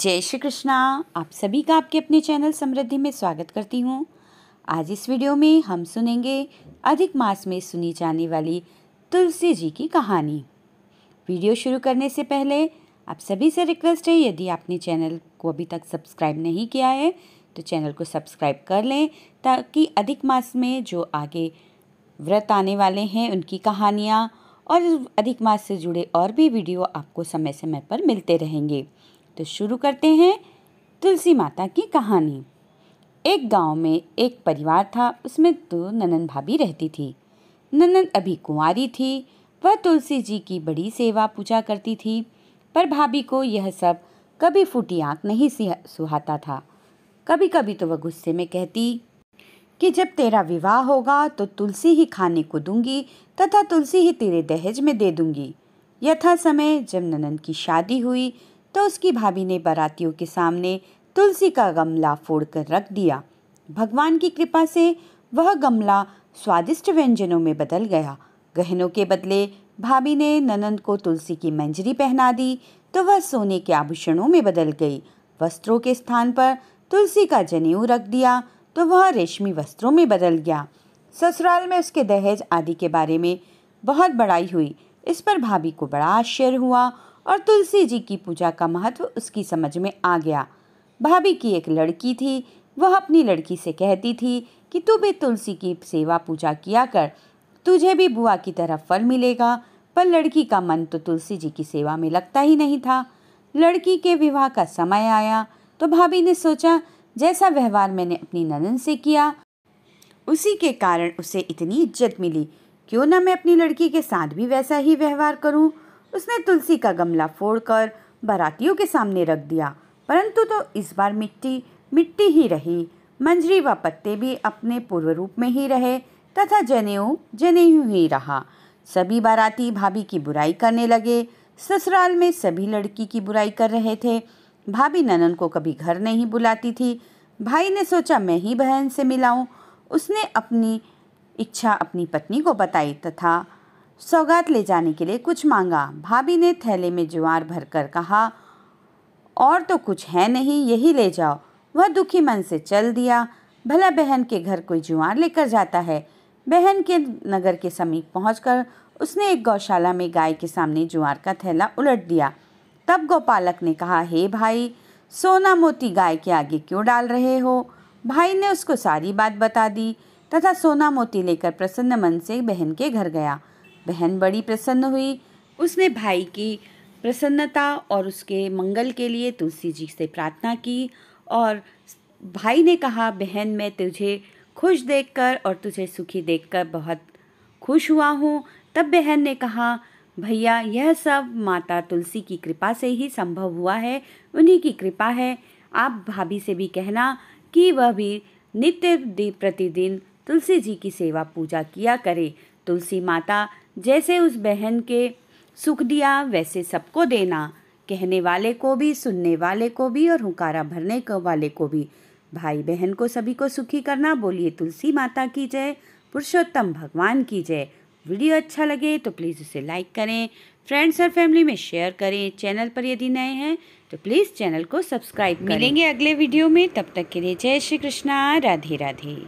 जय श्री कृष्णा आप सभी का आपके अपने चैनल समृद्धि में स्वागत करती हूँ आज इस वीडियो में हम सुनेंगे अधिक मास में सुनी जाने वाली तुलसी जी की कहानी वीडियो शुरू करने से पहले आप सभी से रिक्वेस्ट है यदि आपने चैनल को अभी तक सब्सक्राइब नहीं किया है तो चैनल को सब्सक्राइब कर लें ताकि अधिक मास में जो आगे व्रत आने वाले हैं उनकी कहानियाँ और अधिक मास से जुड़े और भी वीडियो आपको समय समय पर मिलते रहेंगे तो शुरू करते हैं तुलसी माता की कहानी एक गांव में एक परिवार था उसमें दो ननन भाभी रहती थी ननन अभी कुंवारी थी वह तुलसी जी की बड़ी सेवा पूजा करती थी पर भाभी को यह सब कभी फूटी आँख नहीं सुहाता था कभी कभी तो वह गुस्से में कहती कि जब तेरा विवाह होगा तो तुलसी ही खाने को दूंगी तथा तुलसी ही तेरे दहेज में दे दूंगी यथा समय जब ननन की शादी हुई तो उसकी भाभी ने बारातियों के सामने तुलसी का गमला फोड़कर रख दिया भगवान की कृपा से वह गमला स्वादिष्ट व्यंजनों में बदल गया गहनों के बदले भाभी ने ननंद को तुलसी की मंजरी पहना दी तो वह सोने के आभूषणों में बदल गई वस्त्रों के स्थान पर तुलसी का जनेऊ रख दिया तो वह रेशमी वस्त्रों में बदल गया ससुराल में उसके दहेज आदि के बारे में बहुत बड़ाई हुई इस पर भाभी को बड़ा आश्चर्य हुआ और तुलसी जी की पूजा का महत्व उसकी समझ में आ गया भाभी की एक लड़की थी वह अपनी लड़की से कहती थी कि तू भी तुलसी की सेवा पूजा किया कर तुझे भी बुआ की तरह फल मिलेगा पर लड़की का मन तो तुलसी जी की सेवा में लगता ही नहीं था लड़की के विवाह का समय आया तो भाभी ने सोचा जैसा व्यवहार मैंने अपनी ननन से किया उसी के कारण उसे इतनी इज्जत मिली क्यों ना मैं अपनी लड़की के साथ भी वैसा ही व्यवहार करूं उसने तुलसी का गमला फोड़कर बारातियों के सामने रख दिया परंतु तो इस बार मिट्टी मिट्टी ही रही मंजरी व पत्ते भी अपने पूर्व रूप में ही रहे तथा जनेऊ जनेऊ ही रहा सभी बाराती भाभी की बुराई करने लगे ससुराल में सभी लड़की की बुराई कर रहे थे भाभी ननन को कभी घर नहीं बुलाती थी भाई ने सोचा मैं ही बहन से मिलाऊं उसने अपनी इच्छा अपनी पत्नी को बताई तथा सौगात ले जाने के लिए कुछ मांगा भाभी ने थैले में ज्वार भरकर कहा और तो कुछ है नहीं यही ले जाओ वह दुखी मन से चल दिया भला बहन के घर कोई जुआर लेकर जाता है बहन के नगर के समीप पहुंचकर उसने एक गौशाला में गाय के सामने जुआर का थैला उलट दिया तब गौपालक ने कहा हे भाई सोना मोती गाय के आगे क्यों डाल रहे हो भाई ने उसको सारी बात बता दी तथा सोना मोती लेकर प्रसन्न मन से बहन के घर गया बहन बड़ी प्रसन्न हुई उसने भाई की प्रसन्नता और उसके मंगल के लिए तुलसी जी से प्रार्थना की और भाई ने कहा बहन मैं तुझे खुश देखकर और तुझे सुखी देखकर बहुत खुश हुआ हूँ तब बहन ने कहा भैया यह सब माता तुलसी की कृपा से ही संभव हुआ है उन्हीं की कृपा है आप भाभी से भी कहना कि वह भी नित्य प्रतिदिन तुलसी जी की सेवा पूजा किया करे तुलसी माता जैसे उस बहन के सुख दिया वैसे सबको देना कहने वाले को भी सुनने वाले को भी और हुकारा भरने को वाले को भी भाई बहन को सभी को सुखी करना बोलिए तुलसी माता की जय पुरुषोत्तम भगवान की जय वीडियो अच्छा लगे तो प्लीज़ उसे लाइक करें फ्रेंड्स और फैमिली में शेयर करें चैनल पर यदि नए हैं तो प्लीज़ चैनल को सब्सक्राइब करें मिलेंगे अगले वीडियो में तब तक के लिए जय श्री कृष्णा राधे राधे